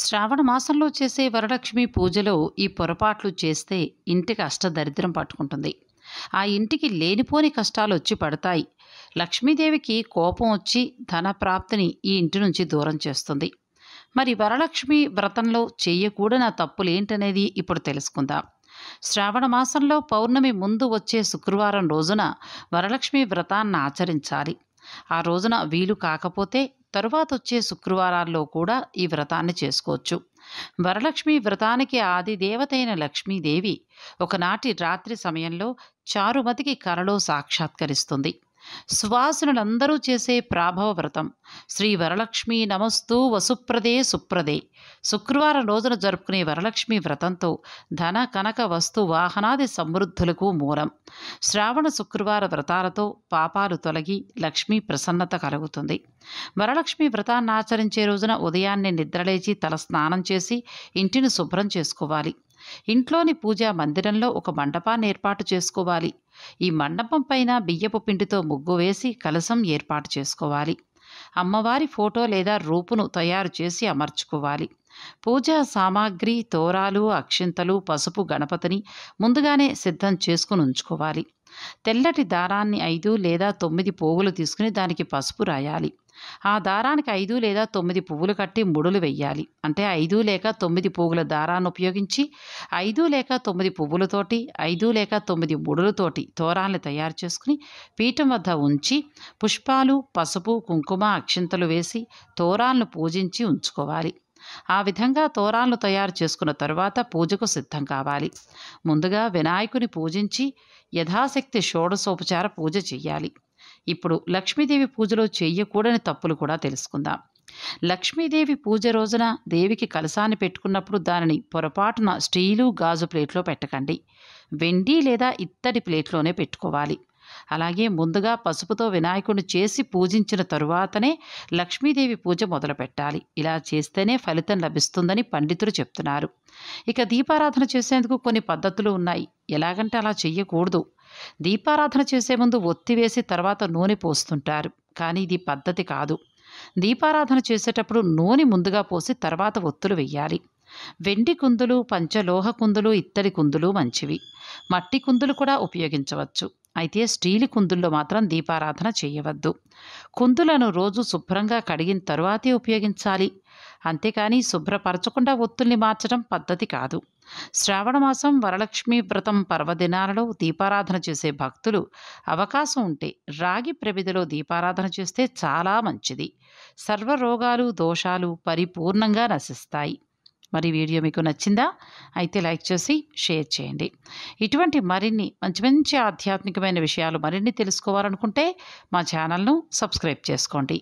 శ్రావణ మాసంలో చేసే వరలక్ష్మి పూజలో ఈ పొరపాట్లు చేస్తే ఇంటికి అష్టదరిద్రం పట్టుకుంటుంది ఆ ఇంటికి లేనిపోని కష్టాలు వచ్చి పడతాయి లక్ష్మీదేవికి కోపం వచ్చి ధన ప్రాప్తిని ఈ ఇంటి నుంచి దూరం చేస్తుంది మరి వరలక్ష్మి వ్రతంలో చేయకూడన తప్పులేంటనేది ఇప్పుడు తెలుసుకుందాం శ్రావణ మాసంలో పౌర్ణమి ముందు వచ్చే శుక్రవారం రోజున వరలక్ష్మి వ్రతాన్ని ఆచరించాలి ఆ రోజున వీలు కాకపోతే తరువాత వచ్చే శుక్రవారాల్లో కూడా ఈ వ్రతాన్ని చేసుకోవచ్చు వరలక్ష్మి వ్రతానికి ఆది దేవతైన లక్ష్మీదేవి ఒకనాటి రాత్రి సమయంలో చారుమతికి కలలో సాక్షాత్కరిస్తుంది సువాసనులందరూ చేసే ప్రాభవ వ్రతం శ్రీ వరలక్ష్మి నమస్తూ వసుప్రదే సుప్రదే శుక్రవారం రోజున జరుపుకునే వరలక్ష్మి వ్రతంతో ధన కనక వస్తు వాహనాది సమృద్ధులకు మూలం శ్రావణ శుక్రవార వ్రతాలతో పాపాలు తొలగి లక్ష్మి ప్రసన్నత కలుగుతుంది వరలక్ష్మి వ్రతాన్ని ఆచరించే రోజున ఉదయాన్నే నిద్రలేచి తల స్నానం చేసి ఇంటిని శుభ్రం చేసుకోవాలి ఇంట్లోని పూజా మందిరంలో ఒక మండపాన్ని ఏర్పాటు చేసుకోవాలి ఈ మండపం పైన బియ్యపు పిండితో ముగ్గు వేసి కలసం ఏర్పాటు చేసుకోవాలి అమ్మవారి ఫోటో లేదా రూపును తయారు చేసి అమర్చుకోవాలి పూజా సామాగ్రి తోరాలు అక్షింతలు పసుపు గణపతిని ముందుగానే సిద్ధం చేసుకుని ఉంచుకోవాలి తెల్లటి దారాన్ని ఐదు లేదా తొమ్మిది పోగులు తీసుకుని దానికి పసుపు రాయాలి ఆ దారానికి ఐదు లేదా తొమ్మిది పువ్వులు కట్టి ముడులు వెయ్యాలి అంటే ఐదు లేక తొమ్మిది పువ్వుల దారాన్ని ఉపయోగించి ఐదు లేక తొమ్మిది పువ్వులతోటి ఐదు లేక తొమ్మిది ముడులతోటి తోరాన్ని తయారు చేసుకుని పీఠం వద్ద ఉంచి పుష్పాలు పసుపు కుంకుమ అక్షింతలు వేసి తోరాలను పూజించి ఉంచుకోవాలి ఆ విధంగా తోరాలను తయారు చేసుకున్న తర్వాత పూజకు సిద్ధం కావాలి ముందుగా వినాయకుని పూజించి యథాశక్తి షోడశోపచార పూజ చేయాలి ఇప్పుడు లక్ష్మీదేవి పూజలో చేయకూడని తప్పులు కూడా తెలుసుకుందాం లక్ష్మీదేవి పూజ రోజున దేవికి కలసాన్ని పెట్టుకున్నప్పుడు దానిని పొరపాటున స్టీలు గాజు ప్లేట్లో పెట్టకండి వెండి లేదా ఇత్తడి ప్లేట్లోనే పెట్టుకోవాలి అలాగే ముందుగా పసుపుతో వినాయకుడిని చేసి పూజించిన తరువాతనే లక్ష్మీదేవి పూజ మొదలు పెట్టాలి ఇలా చేస్తేనే ఫలితం లభిస్తుందని పండితులు చెప్తున్నారు ఇక దీపారాధన చేసేందుకు కొన్ని పద్ధతులు ఉన్నాయి ఎలాగంటే అలా చెయ్యకూడదు దీపారాధన చేసే ముందు ఒత్తి వేసి తర్వాత నూనె పోస్తుంటారు కానీ ఇది పద్ధతి కాదు దీపారాధన చేసేటప్పుడు నూనె ముందుగా పోసి తర్వాత ఒత్తులు వెయ్యాలి వెండి కుందులు పంచలోహ కుందులు ఇత్తడి కుందులు మంచివి మట్టి కుందులు కూడా ఉపయోగించవచ్చు అయితే స్టీలి కుందుల్లో మాత్రం దీపారాధన చేయవద్దు కుందులను రోజు శుభ్రంగా కడిగిన తరువాతే ఉపయోగించాలి అంతేకాని శుభ్రపరచకుండా ఒత్తుల్ని మార్చడం పద్ధతి కాదు శ్రావణమాసం వరలక్ష్మి వ్రతం పర్వదినాలలో దీపారాధన చేసే భక్తులు అవకాశం ఉంటే రాగి ప్రవిధిలో దీపారాధన చేస్తే చాలా మంచిది సర్వ రోగాలు దోషాలు పరిపూర్ణంగా నశిస్తాయి మరి వీడియో మీకు నచ్చిందా అయితే లైక్ చేసి షేర్ చేయండి ఇటువంటి మరిన్ని మంచి మంచి ఆధ్యాత్మికమైన విషయాలు మరిన్ని తెలుసుకోవాలనుకుంటే మా ఛానల్ను సబ్స్క్రైబ్ చేసుకోండి